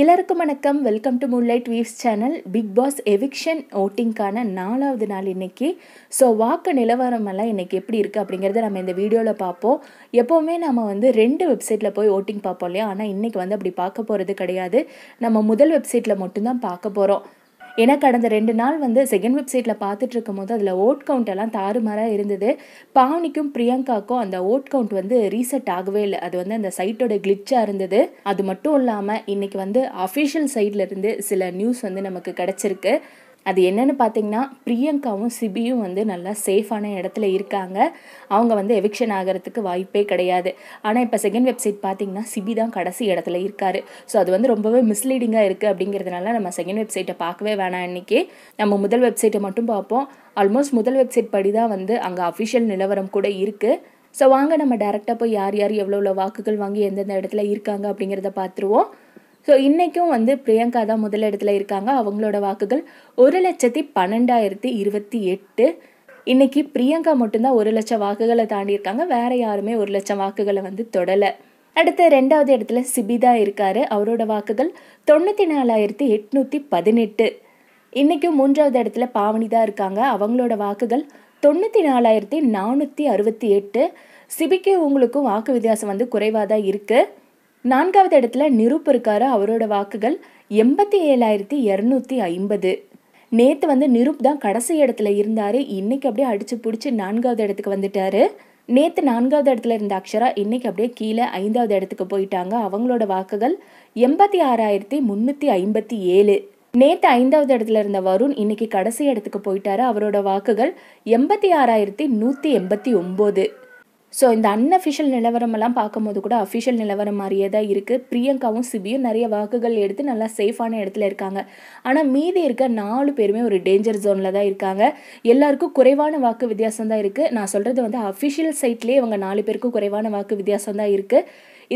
எல்லாருக்கும் வணக்கம் welcome to light weaves channel Bigg Boss eviction ஓட்டிங்க்கான நாலாவது நாள் இன்றைக்கி ஸோ வாக்கு நிலவரம் எல்லாம் இன்றைக்கி எப்படி இருக்குது அப்படிங்கிறத நம்ம இந்த வீடியோவில் பார்ப்போம் எப்போவுமே நம்ம வந்து ரெண்டு வெப்சைட்டில் போய் ஓட்டிங் பார்ப்போம் இல்லையா ஆனால் இன்றைக்கி வந்து அப்படி பார்க்க போகிறது கிடையாது நம்ம முதல் வெப்சைட்டில் மட்டும்தான் பார்க்க போகிறோம் ஏன்னா கடந்த ரெண்டு நாள் வந்து செகண்ட் வெப்சைட்டில் பார்த்துட்டு இருக்கும் போது அதில் ஓட் கவுண்ட் எல்லாம் தாறுமாறாக இருந்தது பாவனிக்கும் பிரியங்காக்கும் அந்த ஓட் கவுண்ட் வந்து ரீசெட் ஆகவே இல்லை அது வந்து அந்த சைட்டோட கிளிச்சாக இருந்தது அது மட்டும் இல்லாமல் இன்றைக்கி வந்து அஃபிஷியல் சைட்லேருந்து சில நியூஸ் வந்து நமக்கு கிடச்சிருக்கு அது என்னென்னு பார்த்தீங்கன்னா பிரியங்காவும் சிபியும் வந்து நல்லா சேஃபான இடத்துல இருக்காங்க அவங்க வந்து எவிக்ஷன் ஆகிறதுக்கு வாய்ப்பே கிடையாது ஆனால் இப்போ செகண்ட் வெப்சைட் பார்த்திங்கன்னா சிபி தான் கடைசி இடத்துல இருக்கார் ஸோ அது வந்து ரொம்பவே மிஸ்லீடிங்காக இருக்குது அப்படிங்கிறதுனால நம்ம செகண்ட் வெப்சைட்டை பார்க்கவே வேணாம் இன்றைக்கி நம்ம முதல் வெப்சைட்டை மட்டும் பார்ப்போம் ஆல்மோஸ்ட் முதல் வெப்சைட் படி தான் வந்து அங்கே அஃபிஷியல் நிலவரம் கூட இருக்குது ஸோ வாங்க நம்ம டேரெக்டாக போய் யார் யார் எவ்வளோ எவ்வளோ வாக்குகள் வாங்கி எந்தெந்த இடத்துல இருக்காங்க அப்படிங்கிறத பார்த்துருவோம் ஸோ இன்றைக்கும் வந்து பிரியங்கா தான் முதலிடத்தில் இருக்காங்க அவங்களோட வாக்குகள் ஒரு லட்சத்தி பன்னெண்டாயிரத்தி இருபத்தி எட்டு இன்றைக்கி பிரியங்கா மட்டும்தான் ஒரு லட்சம் வாக்குகளை தாண்டியிருக்காங்க வேறு யாருமே ஒரு லட்சம் வாக்குகளை வந்து தொடலை அடுத்த ரெண்டாவது இடத்துல சிபிதா இருக்கார் அவரோட வாக்குகள் தொண்ணூற்றி நாலாயிரத்தி எட்நூற்றி பதினெட்டு இன்றைக்கும் மூன்றாவது இடத்துல தான் இருக்காங்க அவங்களோட வாக்குகள் தொண்ணூற்றி நாலாயிரத்தி நானூற்றி அறுபத்தி எட்டு சிபிக்கு உங்களுக்கும் வாக்கு வித்தியாசம் வந்து குறைவாக தான் இருக்குது நான்காவது இடத்துல நிருப் இருக்காரு அவரோட வாக்குகள் எண்பத்தி ஏழாயிரத்தி இரநூத்தி ஐம்பது நேற்று வந்து நிருப் தான் கடைசி இடத்துல இருந்தார் இன்னைக்கு அப்படியே அடிச்சு பிடிச்சி நான்காவது இடத்துக்கு வந்துட்டார் நேற்று நான்காவது இடத்துல இருந்த அக்ஷரா இன்னைக்கு அப்படியே கீழே ஐந்தாவது இடத்துக்கு போயிட்டாங்க அவங்களோட வாக்குகள் எண்பத்தி ஆறாயிரத்தி முன்னூற்றி ஐம்பத்தி ஏழு நேற்று ஐந்தாவது இடத்துல இருந்த வருண் இன்றைக்கி கடைசி இடத்துக்கு போயிட்டாரு அவரோட வாக்குகள் எண்பத்தி ஆறாயிரத்தி நூற்றி எண்பத்தி ஒம்பது ஸோ இந்த அன்அஃபிஷியல் நிலவரமெல்லாம் பார்க்கும்போது கூட அஃபிஷியல் நிலவரம் மாதிரியே தான் இருக்குது பிரியங்காவும் சிபியும் நிறைய வாக்குகள் எடுத்து நல்லா சேஃபான இடத்துல இருக்காங்க ஆனால் மீதி இருக்க நாலு பேருமே ஒரு டேஞ்சர் ஜோனில் தான் இருக்காங்க எல்லாருக்கும் குறைவான வாக்கு வித்தியாசம் தான் இருக்குது நான் சொல்கிறது வந்து அஃபிஷியல் சைட்லேயே இவங்க நாலு பேருக்கும் குறைவான வாக்கு வித்தியாசம் தான் இருக்குது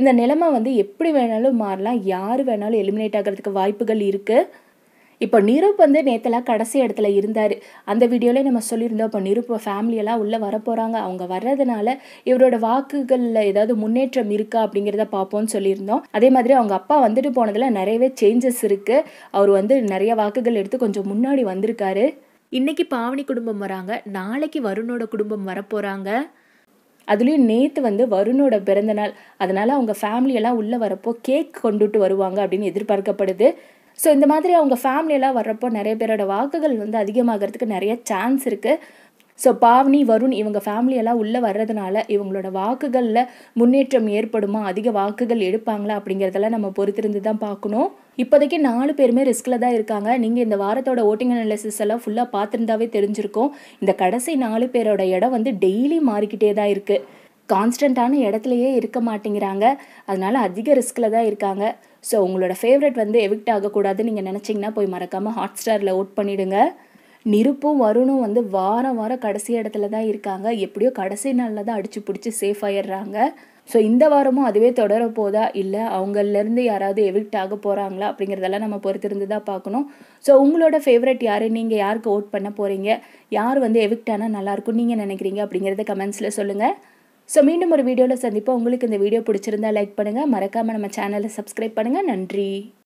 இந்த நிலைமை வந்து எப்படி வேணாலும் மாறலாம் யார் வேணாலும் எலிமினேட் ஆகிறதுக்கு வாய்ப்புகள் இருக்குது இப்போ நிரூப் வந்து நேத்தெல்லாம் கடைசி இடத்துல இருந்தார் அந்த வீடியோவில் நம்ம சொல்லியிருந்தோம் இப்போ நிரூப் ஃபேமிலியெல்லாம் உள்ளே வரப்போகிறாங்க அவங்க வர்றதுனால இவரோட வாக்குகளில் ஏதாவது முன்னேற்றம் இருக்கா அப்படிங்கிறத பார்ப்போம்னு சொல்லியிருந்தோம் அதே மாதிரி அவங்க அப்பா வந்துட்டு போனதில் நிறையவே சேஞ்சஸ் இருக்குது அவர் வந்து நிறைய வாக்குகள் எடுத்து கொஞ்சம் முன்னாடி வந்திருக்காரு இன்றைக்கி பாவனி குடும்பம் வராங்க நாளைக்கு வருணோட குடும்பம் வரப்போகிறாங்க அதுலேயும் நேற்று வந்து வருணோட பிறந்தநாள் அதனால் அவங்க ஃபேமிலியெல்லாம் உள்ளே வரப்போ கேக் கொண்டுட்டு வருவாங்க அப்படின்னு எதிர்பார்க்கப்படுது ஸோ இந்த மாதிரி அவங்க ஃபேமிலியெல்லாம் வர்றப்போ நிறைய பேரோட வாக்குகள் வந்து அதிகமாகிறதுக்கு நிறைய சான்ஸ் இருக்குது ஸோ பாவனி வருண் இவங்க ஃபேமிலியெல்லாம் உள்ளே வர்றதுனால இவங்களோட வாக்குகளில் முன்னேற்றம் ஏற்படுமா அதிக வாக்குகள் எடுப்பாங்களா அப்படிங்கிறதெல்லாம் நம்ம பொறுத்திருந்து தான் பார்க்கணும் இப்போதைக்கு நாலு பேருமே ரிஸ்கில் தான் இருக்காங்க நீங்கள் இந்த வாரத்தோட ஓட்டிங் அனாலிசிஸ் எல்லாம் ஃபுல்லாக பார்த்துருந்தாவே தெரிஞ்சிருக்கும் இந்த கடைசி நாலு பேரோட இடம் வந்து டெய்லி மாறிக்கிட்டே தான் இருக்குது கான்ஸ்டண்ட்டான இடத்துலையே இருக்க மாட்டேங்கிறாங்க அதனால் அதிக ரிஸ்கில் தான் இருக்காங்க ஸோ உங்களோட ஃபேவரட் வந்து எவிக்ட் ஆகக்கூடாதுன்னு நீங்கள் நினச்சிங்கன்னா போய் மறக்காமல் ஹாட் ஸ்டாரில் ஓட் பண்ணிவிடுங்க நிருப்பும் வருணும் வந்து வாரம் வாரம் கடைசி இடத்துல தான் இருக்காங்க எப்படியோ கடைசி நாளில் தான் அடித்து பிடிச்சி சேஃப் ஆயிடுறாங்க ஸோ இந்த வாரமும் அதுவே தொடர போதா இல்லை அவங்கலேருந்து யாராவது எவிக்ட் ஆக போகிறாங்களா அப்படிங்கிறதெல்லாம் நம்ம பொறுத்திருந்து தான் பார்க்கணும் ஸோ உங்களோட ஃபேவரட் யார் நீங்கள் யாருக்கு ஓட் பண்ண போகிறீங்க யார் வந்து எவிக்ட் ஆனால் நல்லாயிருக்கும் நீங்கள் நினைக்கிறீங்க அப்படிங்கிறத கமெண்ட்ஸில் சொல்லுங்கள் ஸோ மீண்டும் ஒரு வீடியோவில் சந்திப்போம் உங்களுக்கு இந்த வீடியோ பிடிச்சிருந்தா லைக் பண்ணுங்கள் மறக்காமல் நம்ம சேனலை சப்ஸ்கிரைப் பண்ணுங்கள் நன்றி